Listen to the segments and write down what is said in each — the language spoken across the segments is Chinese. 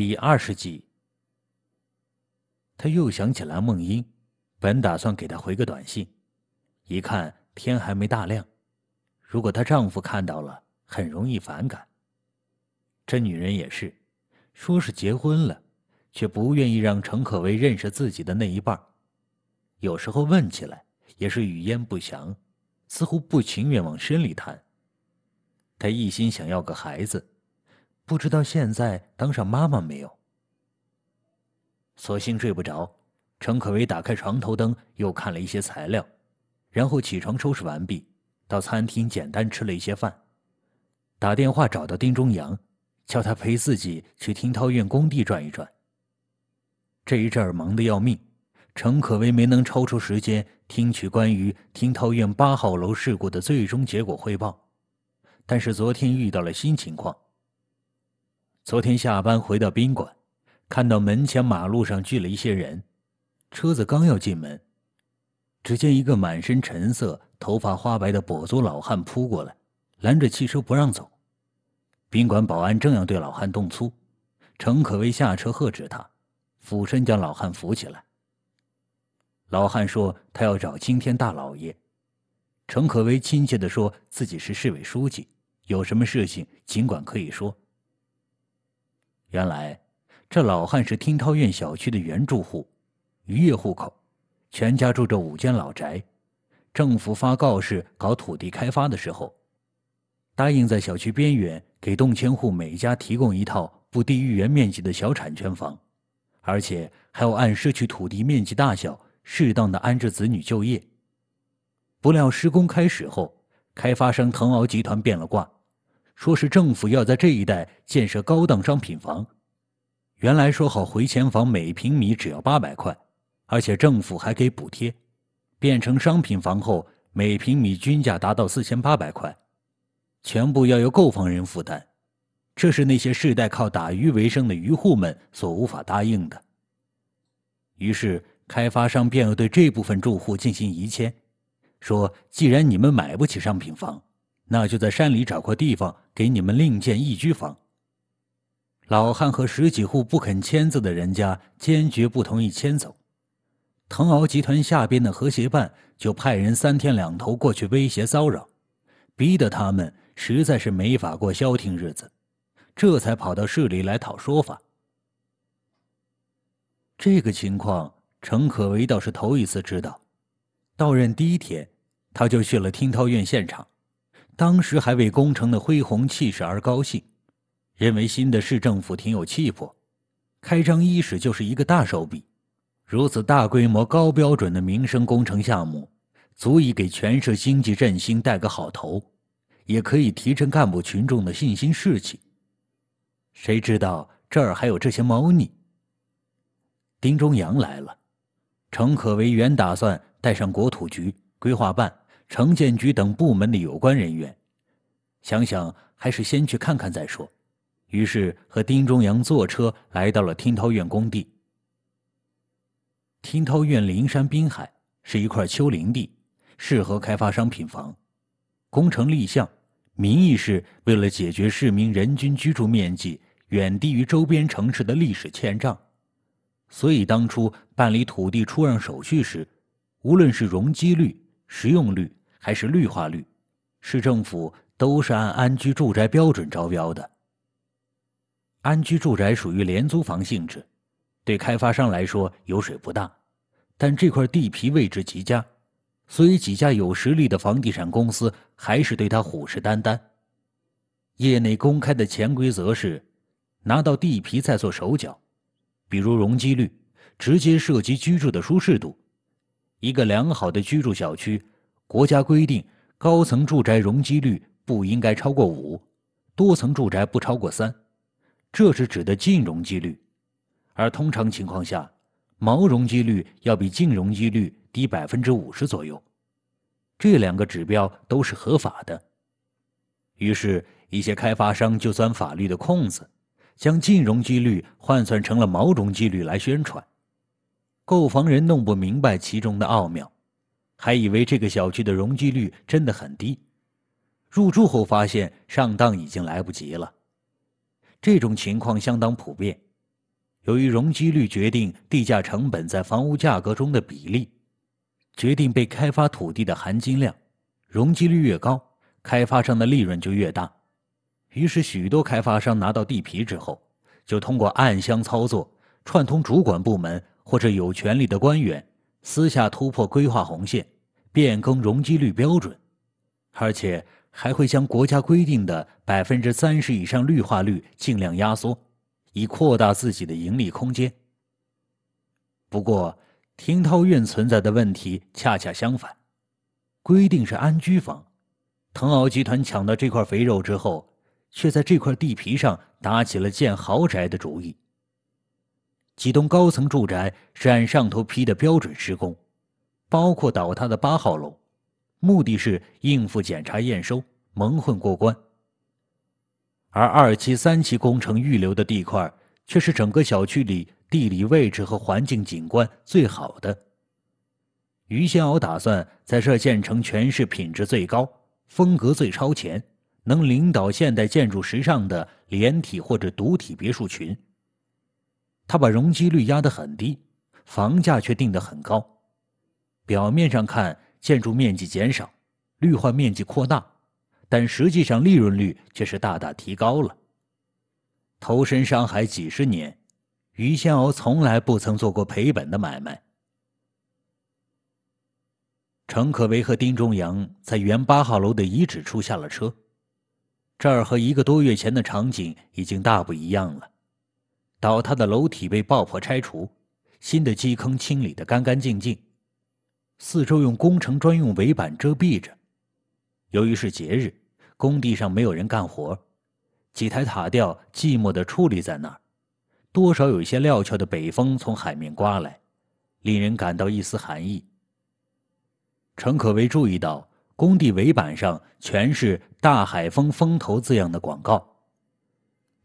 第二十集，他又想起蓝梦英，本打算给她回个短信，一看天还没大亮，如果她丈夫看到了，很容易反感。这女人也是，说是结婚了，却不愿意让程可为认识自己的那一半有时候问起来，也是语焉不详，似乎不情愿往深里谈。她一心想要个孩子。不知道现在当上妈妈没有？索性睡不着，陈可为打开床头灯，又看了一些材料，然后起床收拾完毕，到餐厅简单吃了一些饭，打电话找到丁中阳，叫他陪自己去听涛苑工地转一转。这一阵儿忙得要命，陈可为没能抽出时间听取关于听涛苑八号楼事故的最终结果汇报，但是昨天遇到了新情况。昨天下班回到宾馆，看到门前马路上聚了一些人，车子刚要进门，只见一个满身尘色、头发花白的跛足老汉扑过来，拦着汽车不让走。宾馆保安正要对老汉动粗，程可为下车喝止他，俯身将老汉扶起来。老汉说他要找青天大老爷，程可为亲切的说自己是市委书记，有什么事情尽管可以说。原来，这老汉是听涛苑小区的原住户，渔业户口，全家住着五间老宅。政府发告示搞土地开发的时候，答应在小区边缘给动迁户每家提供一套不低于原面积的小产权房，而且还要按失去土地面积大小，适当的安置子女就业。不料施工开始后，开发商腾鳌集团变了卦。说是政府要在这一带建设高档商品房，原来说好回迁房每平米只要八百块，而且政府还给补贴，变成商品房后每平米均价达到四千八百块，全部要由购房人负担，这是那些世代靠打鱼为生的渔户们所无法答应的。于是开发商便要对这部分住户进行移迁，说既然你们买不起商品房。那就在山里找块地方给你们另建一居房。老汉和十几户不肯签字的人家坚决不同意迁走，腾鳌集团下边的和谐办就派人三天两头过去威胁骚扰，逼得他们实在是没法过消停日子，这才跑到市里来讨说法。这个情况，程可为倒是头一次知道。到任第一天，他就去了听涛院现场。当时还为工程的恢宏气势而高兴，认为新的市政府挺有气魄，开张伊始就是一个大手笔，如此大规模、高标准的民生工程项目，足以给全市经济振兴带个好头，也可以提振干部群众的信心士气。谁知道这儿还有这些猫腻？丁忠阳来了，程可为原打算带上国土局、规划办。城建局等部门的有关人员，想想还是先去看看再说。于是和丁忠阳坐车来到了听涛苑工地。听涛苑临山滨海，是一块丘陵地，适合开发商品房。工程立项名义是为了解决市民人均居住面积远低于周边城市的历史欠账，所以当初办理土地出让手续时，无论是容积率、实用率。还是绿化率，市政府都是按安居住宅标准招标的。安居住宅属于廉租房性质，对开发商来说油水不大，但这块地皮位置极佳，所以几家有实力的房地产公司还是对他虎视眈眈。业内公开的潜规则是，拿到地皮再做手脚，比如容积率，直接涉及居住的舒适度。一个良好的居住小区。国家规定，高层住宅容积率不应该超过五，多层住宅不超过三，这是指的净容积率，而通常情况下，毛容积率要比净容积率低百分之五十左右，这两个指标都是合法的。于是，一些开发商就钻法律的空子，将净容积率换算成了毛容积率来宣传，购房人弄不明白其中的奥妙。还以为这个小区的容积率真的很低，入住后发现上当已经来不及了。这种情况相当普遍。由于容积率决定地价成本在房屋价格中的比例，决定被开发土地的含金量。容积率越高，开发商的利润就越大。于是，许多开发商拿到地皮之后，就通过暗箱操作，串通主管部门或者有权利的官员。私下突破规划红线，变更容积率标准，而且还会将国家规定的百分之三十以上绿化率尽量压缩，以扩大自己的盈利空间。不过，听涛苑存在的问题恰恰相反，规定是安居房，腾鳌集团抢到这块肥肉之后，却在这块地皮上打起了建豪宅的主意。几栋高层住宅是按上头批的标准施工，包括倒塌的八号楼，目的是应付检查验收、蒙混过关。而二期、三期工程预留的地块，却是整个小区里地理位置和环境景观最好的。于先敖打算在这建成全市品质最高、风格最超前、能领导现代建筑时尚的连体或者独体别墅群。他把容积率压得很低，房价却定得很高。表面上看，建筑面积减少，绿化面积扩大，但实际上利润率却是大大提高了。投身上海几十年，于先鳌从来不曾做过赔本的买卖。程可为和丁中阳在原八号楼的遗址处下了车，这儿和一个多月前的场景已经大不一样了。倒塌的楼体被爆破拆除，新的基坑清理得干干净净，四周用工程专用围板遮蔽着。由于是节日，工地上没有人干活，几台塔吊寂寞地矗立在那儿。多少有一些料峭的北风从海面刮来，令人感到一丝寒意。陈可为注意到工地围板上全是“大海风”风头字样的广告。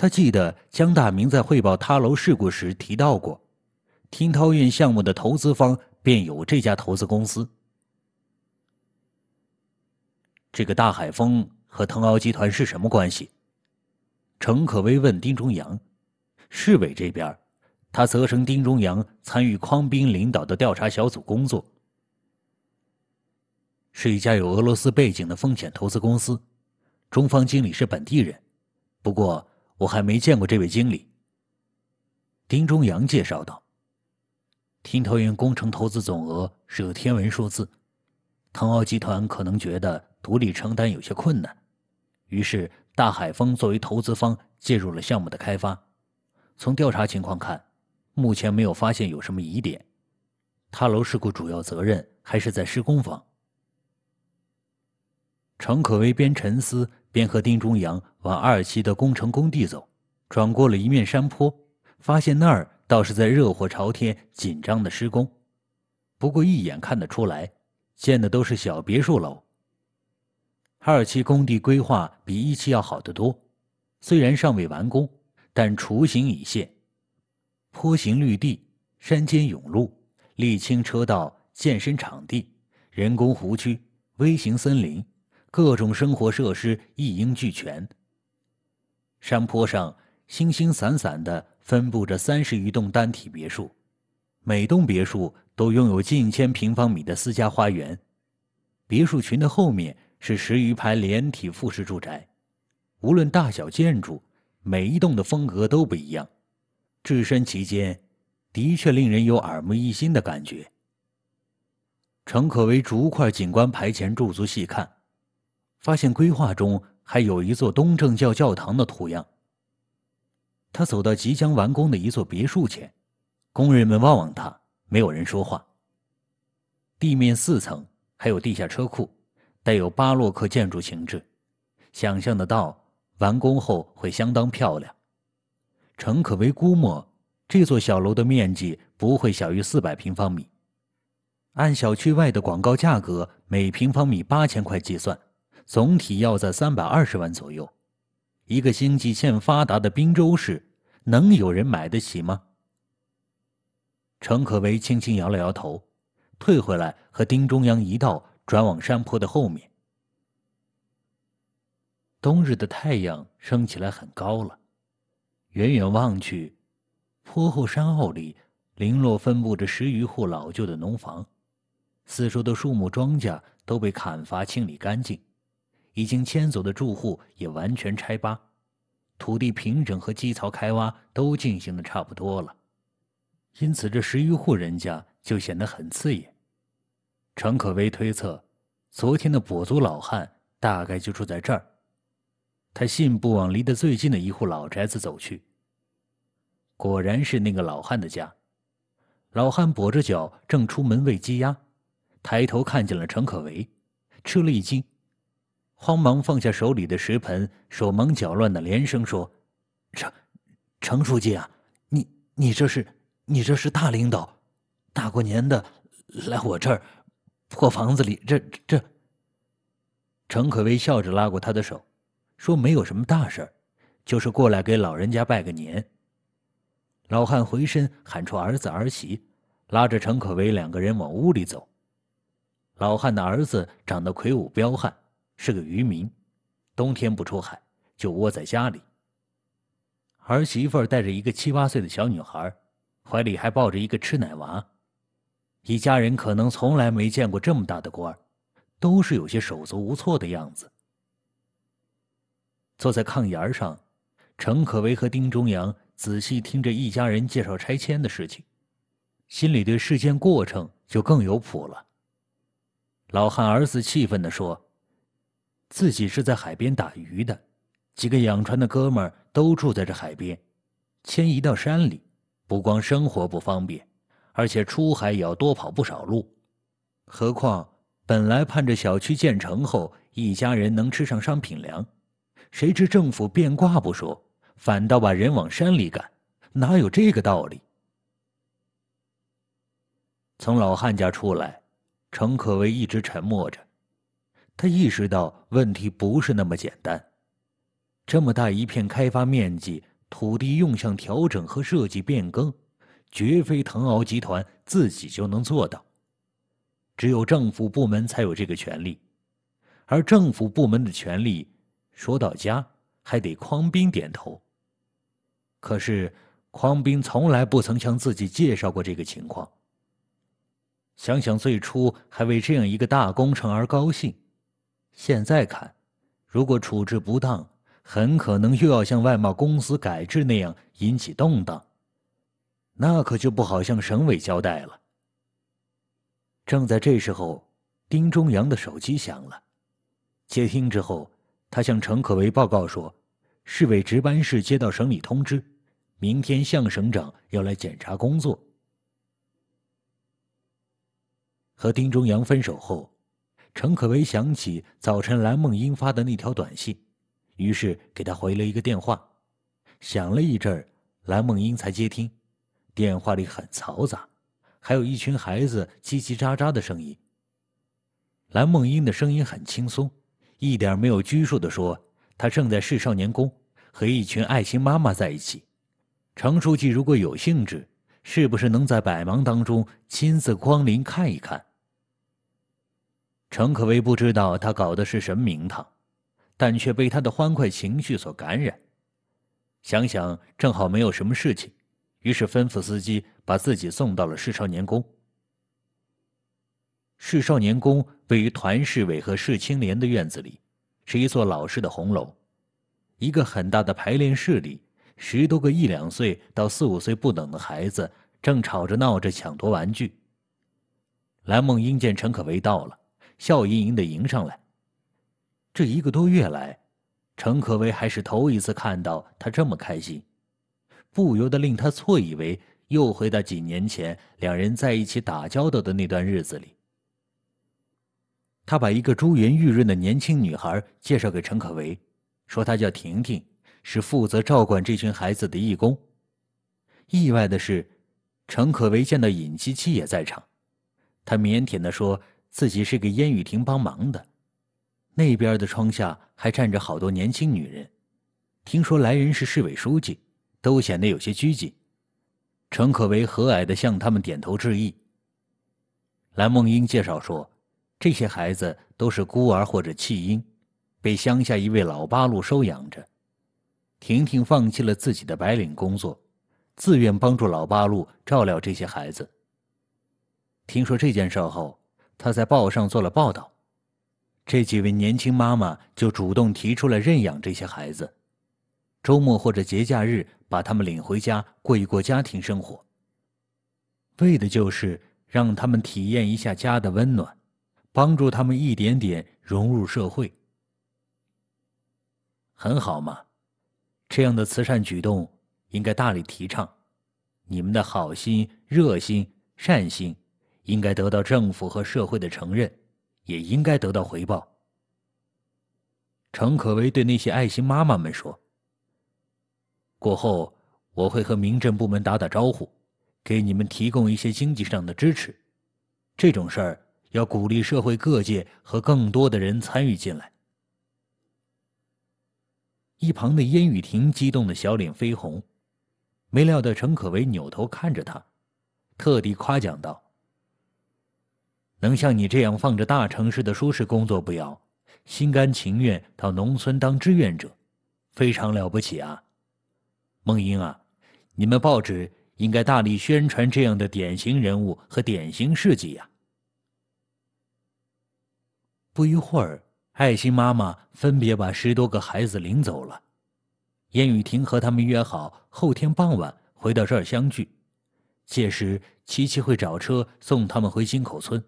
他记得江大明在汇报塌楼事故时提到过，听涛苑项目的投资方便有这家投资公司。这个大海峰和腾鳌集团是什么关系？程可威问丁中阳。市委这边，他责成丁中阳参与匡斌领导的调查小组工作。是一家有俄罗斯背景的风险投资公司，中方经理是本地人，不过。我还没见过这位经理。丁忠阳介绍道：“听涛园工程投资总额是个天文数字，腾奥集团可能觉得独立承担有些困难，于是大海峰作为投资方介入了项目的开发。从调查情况看，目前没有发现有什么疑点。塔楼事故主要责任还是在施工方。”程可威边沉思边和丁中阳往二期的工程工地走，转过了一面山坡，发现那儿倒是在热火朝天紧张的施工。不过一眼看得出来，建的都是小别墅楼。二期工地规划比一期要好得多，虽然尚未完工，但雏形已现：坡形绿地、山间甬路、沥青车道、健身场地、人工湖区、微型森林。各种生活设施一应俱全。山坡上星星散散地分布着三十余栋单体别墅，每栋别墅都拥有近千平方米的私家花园。别墅群的后面是十余排连体复式住宅，无论大小建筑，每一栋的风格都不一样。置身其间，的确令人有耳目一新的感觉。程可为竹块景观牌前驻足细看。发现规划中还有一座东正教教堂的图样。他走到即将完工的一座别墅前，工人们望望他，没有人说话。地面四层，还有地下车库，带有巴洛克建筑形制，想象得到完工后会相当漂亮。诚可为估摸这座小楼的面积不会小于四百平方米，按小区外的广告价格每平方米八千块计算。总体要在三百二十万左右，一个经济欠发达的滨州市，能有人买得起吗？程可为轻轻摇了摇头，退回来和丁中央一道转往山坡的后面。冬日的太阳升起来很高了，远远望去，坡后山坳里零落分布着十余户老旧的农房，四周的树木庄稼都被砍伐清理干净。已经迁走的住户也完全拆扒，土地平整和基槽开挖都进行的差不多了，因此这十余户人家就显得很刺眼。程可为推测，昨天的跛足老汉大概就住在这儿。他信步往离得最近的一户老宅子走去，果然是那个老汉的家。老汉跛着脚正出门喂鸡鸭，抬头看见了程可为，吃了一惊。慌忙放下手里的食盆，手忙脚乱的连声说：“程，程书记啊，你你这是你这是大领导，大过年的来我这儿破房子里，这这。”程可为笑着拉过他的手，说：“没有什么大事儿，就是过来给老人家拜个年。”老汉回身喊出儿子儿媳，拉着程可为两个人往屋里走。老汉的儿子长得魁梧彪悍。是个渔民，冬天不出海，就窝在家里。儿媳妇带着一个七八岁的小女孩，怀里还抱着一个吃奶娃，一家人可能从来没见过这么大的官儿，都是有些手足无措的样子。坐在炕沿上，陈可为和丁忠阳仔细听着一家人介绍拆迁的事情，心里对事件过程就更有谱了。老汉儿子气愤的说。自己是在海边打鱼的，几个养船的哥们儿都住在这海边。迁移到山里，不光生活不方便，而且出海也要多跑不少路。何况本来盼着小区建成后，一家人能吃上商品粮，谁知政府变卦不说，反倒把人往山里赶，哪有这个道理？从老汉家出来，程可为一直沉默着。他意识到问题不是那么简单，这么大一片开发面积，土地用向调整和设计变更，绝非腾鳌集团自己就能做到，只有政府部门才有这个权利，而政府部门的权利，说到家还得匡斌点头。可是匡斌从来不曾向自己介绍过这个情况。想想最初还为这样一个大工程而高兴。现在看，如果处置不当，很可能又要像外贸公司改制那样引起动荡，那可就不好向省委交代了。正在这时候，丁忠阳的手机响了，接听之后，他向陈可为报告说：“市委值班室接到省里通知，明天向省长要来检查工作。”和丁忠阳分手后。陈可为想起早晨蓝梦英发的那条短信，于是给他回了一个电话。想了一阵儿，蓝梦英才接听。电话里很嘈杂，还有一群孩子叽叽喳喳的声音。蓝梦英的声音很轻松，一点没有拘束的说：“她正在市少年宫和一群爱心妈妈在一起。程书记如果有兴致，是不是能在百忙当中亲自光临看一看？”陈可薇不知道他搞的是什么名堂，但却被他的欢快情绪所感染。想想正好没有什么事情，于是吩咐司机把自己送到了市少年宫。市少年宫位于团市委和市青联的院子里，是一座老式的红楼。一个很大的排练室里，十多个一两岁到四五岁不等的孩子正吵着闹着抢夺玩具。蓝梦英见陈可为到了。笑盈盈的迎上来。这一个多月来，陈可为还是头一次看到他这么开心，不由得令他错以为又回到几年前两人在一起打交道的那段日子里。他把一个珠圆玉润的年轻女孩介绍给陈可为，说她叫婷婷，是负责照管这群孩子的义工。意外的是，陈可为见到尹七七也在场，他腼腆地说。自己是给燕雨婷帮忙的，那边的窗下还站着好多年轻女人。听说来人是市委书记，都显得有些拘谨。陈可为和蔼的向他们点头致意。蓝梦英介绍说，这些孩子都是孤儿或者弃婴，被乡下一位老八路收养着。婷婷放弃了自己的白领工作，自愿帮助老八路照料这些孩子。听说这件事后。他在报上做了报道，这几位年轻妈妈就主动提出了认养这些孩子，周末或者节假日把他们领回家过一过家庭生活，为的就是让他们体验一下家的温暖，帮助他们一点点融入社会。很好嘛，这样的慈善举动应该大力提倡，你们的好心、热心、善心。应该得到政府和社会的承认，也应该得到回报。程可为对那些爱心妈妈们说：“过后我会和民政部门打打招呼，给你们提供一些经济上的支持。这种事儿要鼓励社会各界和更多的人参与进来。”一旁的燕雨婷激动的小脸绯红，没料到程可为扭头看着他，特地夸奖道。能像你这样放着大城市的舒适工作不要，心甘情愿到农村当志愿者，非常了不起啊！梦英啊，你们报纸应该大力宣传这样的典型人物和典型事迹呀！不一会儿，爱心妈妈分别把十多个孩子领走了。燕雨婷和他们约好后天傍晚回到这儿相聚，届时琪琪会找车送他们回金口村。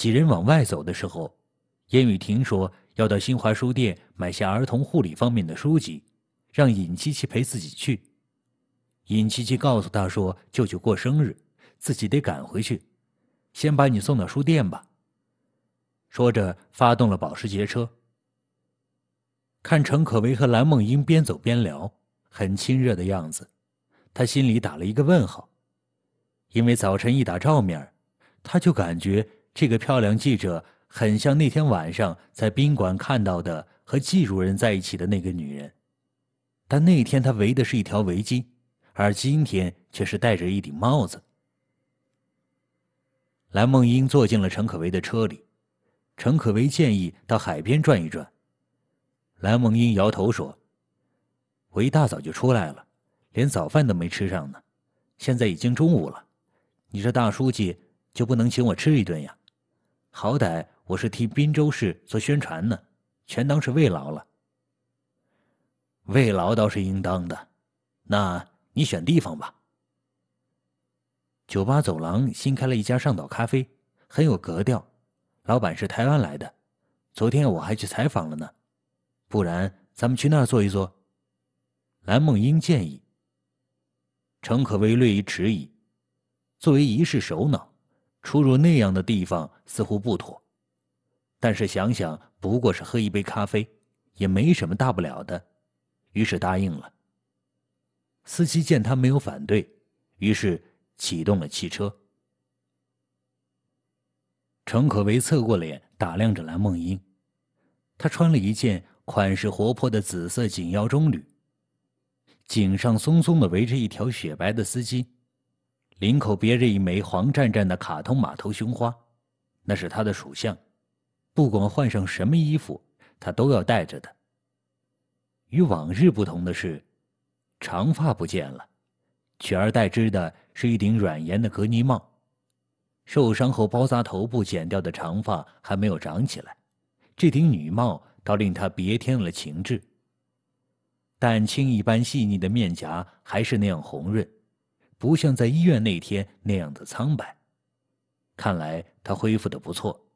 几人往外走的时候，燕雨婷说要到新华书店买下儿童护理方面的书籍，让尹七七陪自己去。尹七七告诉他说：“舅舅过生日，自己得赶回去，先把你送到书店吧。”说着发动了保时捷车。看陈可为和蓝梦英边走边聊，很亲热的样子，他心里打了一个问号，因为早晨一打照面她他就感觉。这个漂亮记者很像那天晚上在宾馆看到的和季主任在一起的那个女人，但那天她围的是一条围巾，而今天却是戴着一顶帽子。蓝梦英坐进了陈可为的车里，陈可为建议到海边转一转。蓝梦英摇头说：“我一大早就出来了，连早饭都没吃上呢，现在已经中午了，你这大书记就不能请我吃一顿呀？”好歹我是替滨州市做宣传呢，全当是慰劳了。慰劳倒是应当的，那你选地方吧。酒吧走廊新开了一家上岛咖啡，很有格调，老板是台湾来的，昨天我还去采访了呢。不然咱们去那儿坐一坐。蓝梦英建议。程可微略一迟疑，作为仪式首脑。出入那样的地方似乎不妥，但是想想不过是喝一杯咖啡，也没什么大不了的，于是答应了。司机见他没有反对，于是启动了汽车。程可为侧过脸打量着蓝梦音，她穿了一件款式活泼的紫色紧腰中旅，颈上松松的围着一条雪白的丝巾。领口别着一枚黄湛湛的卡通马头胸花，那是他的属相，不管换上什么衣服，他都要带着的。与往日不同的是，长发不见了，取而代之的是一顶软檐的格尼帽。受伤后包扎头部剪掉的长发还没有长起来，这顶女帽倒令他别添了情致。淡青一般细腻的面颊还是那样红润。不像在医院那天那样的苍白，看来他恢复的不错。